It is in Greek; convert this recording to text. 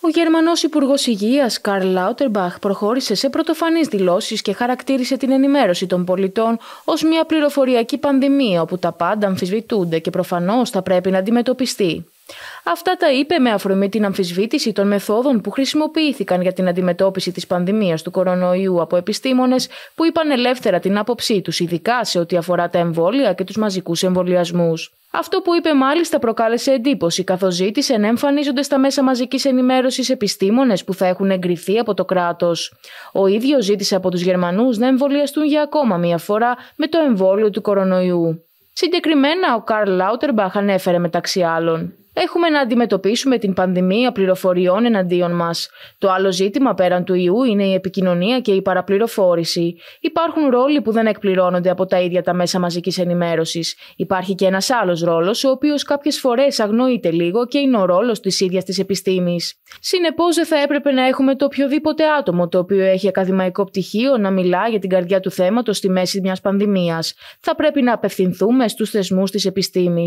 Ο Γερμανός Υπουργός Υγείας Καρλ Λάουτερμπαχ προχώρησε σε πρωτοφανείς δηλώσεις και χαρακτήρισε την ενημέρωση των πολιτών ως μια πληροφοριακή πανδημία όπου τα πάντα αμφισβητούνται και προφανώς θα πρέπει να αντιμετωπιστεί. Αυτά τα είπε με αφορμή την αμφισβήτηση των μεθόδων που χρησιμοποιήθηκαν για την αντιμετώπιση της πανδημίας του κορονοϊού από επιστήμονες που είπαν ελεύθερα την άποψή τους, ειδικά σε ό,τι αφορά τα εμβόλια και τους μαζικούς εμβολιασμούς. Αυτό που είπε μάλιστα προκάλεσε εντύπωση, καθώς ζήτησε να εμφανίζονται στα μέσα μαζικής ενημέρωσης επιστήμονες που θα έχουν εγκριθεί από το κράτος. Ο ίδιος ζήτησε από τους Γερμανούς να εμβολιαστούν για ακόμα μία φορά με το εμβόλιο του κορονοϊού. Συγκεκριμένα, ο Καρλ Λάουτερμπαχ ανέφερε μεταξύ άλλων. Έχουμε να αντιμετωπίσουμε την πανδημία πληροφοριών εναντίον μας. Το άλλο ζήτημα πέραν του ιού είναι η επικοινωνία και η παραπληροφόρηση. Υπάρχουν ρόλοι που δεν εκπληρώνονται από τα ίδια τα μέσα μαζικής ενημέρωσης. Υπάρχει και ένας άλλος ρόλος, ο οποίος κάποιες φορές αγνοείται λίγο και είναι ο ρόλος της ίδιας της επιστήμης. Συνεπώς, δεν θα έπρεπε να έχουμε το οποιοδήποτε άτομο το οποίο έχει ακαδημαϊκό πτυχίο να μιλά για την καρδιά του θέματος στη μέση μιας πανδημίας. Θα πρέπει να απευθυνθούμε στους θεσμούς της επιστήμης.